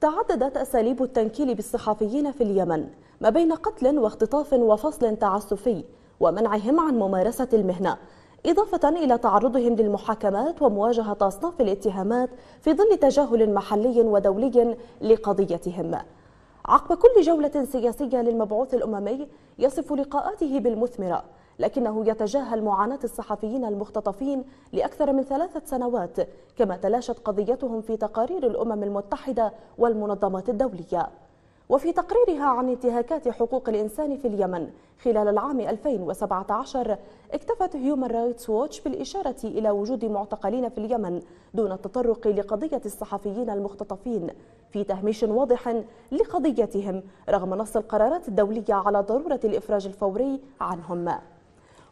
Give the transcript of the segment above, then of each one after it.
تعددت أساليب التنكيل بالصحفيين في اليمن ما بين قتل واختطاف وفصل تعسفي ومنعهم عن ممارسة المهنة إضافة إلى تعرضهم للمحاكمات ومواجهة أصناف الاتهامات في ظل تجاهل محلي ودولي لقضيتهم عقب كل جولة سياسية للمبعوث الأممي يصف لقاءاته بالمثمرة لكنه يتجاهل معاناة الصحفيين المختطفين لأكثر من ثلاثة سنوات كما تلاشت قضيتهم في تقارير الأمم المتحدة والمنظمات الدولية وفي تقريرها عن انتهاكات حقوق الإنسان في اليمن خلال العام 2017 اكتفت هيومن رايتس ووتش بالإشارة إلى وجود معتقلين في اليمن دون التطرق لقضية الصحفيين المختطفين في تهميش واضح لقضيتهم رغم نص القرارات الدولية على ضرورة الإفراج الفوري عنهم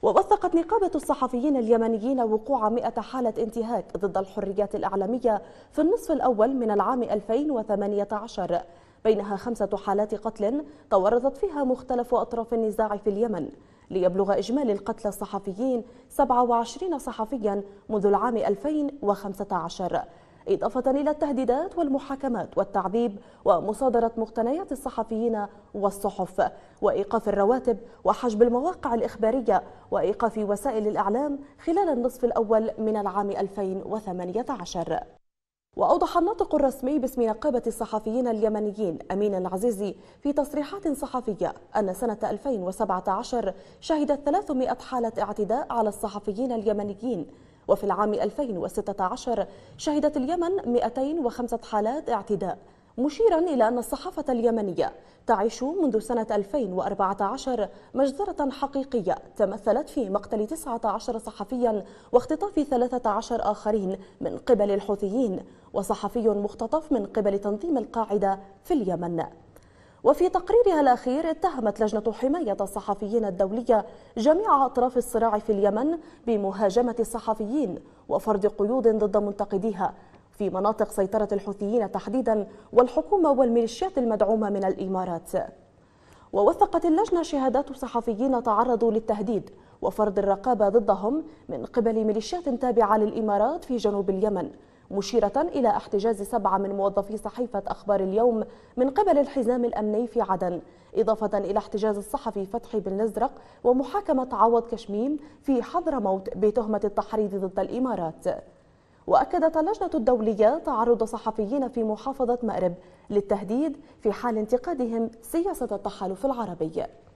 ووثقت نقابة الصحفيين اليمنيين وقوع 100 حالة انتهاك ضد الحريات الإعلامية في النصف الأول من العام 2018 بينها خمسة حالات قتل تورطت فيها مختلف أطراف النزاع في اليمن ليبلغ إجمالي القتلى الصحفيين 27 صحفيا منذ العام 2015 إضافة إلى التهديدات والمحاكمات والتعذيب ومصادرة مقتنيات الصحفيين والصحف وإيقاف الرواتب وحجب المواقع الإخبارية وإيقاف وسائل الإعلام خلال النصف الأول من العام 2018 وأوضح الناطق الرسمي باسم نقابة الصحفيين اليمنيين أمين العزيزي في تصريحات صحفية أن سنة 2017 شهدت 300 حالة اعتداء على الصحفيين اليمنيين وفي العام 2016 شهدت اليمن 205 حالات اعتداء مشيرا إلى أن الصحافة اليمنية تعيش منذ سنة 2014 مجزرة حقيقية تمثلت في مقتل 19 صحفيا واختطاف 13 آخرين من قبل الحوثيين وصحفي مختطف من قبل تنظيم القاعدة في اليمن وفي تقريرها الأخير اتهمت لجنة حماية الصحفيين الدولية جميع أطراف الصراع في اليمن بمهاجمة الصحفيين وفرض قيود ضد منتقديها في مناطق سيطرة الحوثيين تحديدا والحكومة والميليشيات المدعومة من الإمارات ووثقت اللجنة شهادات صحفيين تعرضوا للتهديد وفرض الرقابة ضدهم من قبل ميليشيات تابعة للإمارات في جنوب اليمن مشيرة إلى احتجاز سبعة من موظفي صحيفة أخبار اليوم من قبل الحزام الأمني في عدن إضافة إلى احتجاز الصحفي فتحي بن نزرق ومحاكمة عوض كشميم في حضرموت بتهمة التحريض ضد الإمارات وأكدت اللجنة الدولية تعرض صحفيين في محافظة مأرب للتهديد في حال انتقادهم سياسة التحالف العربي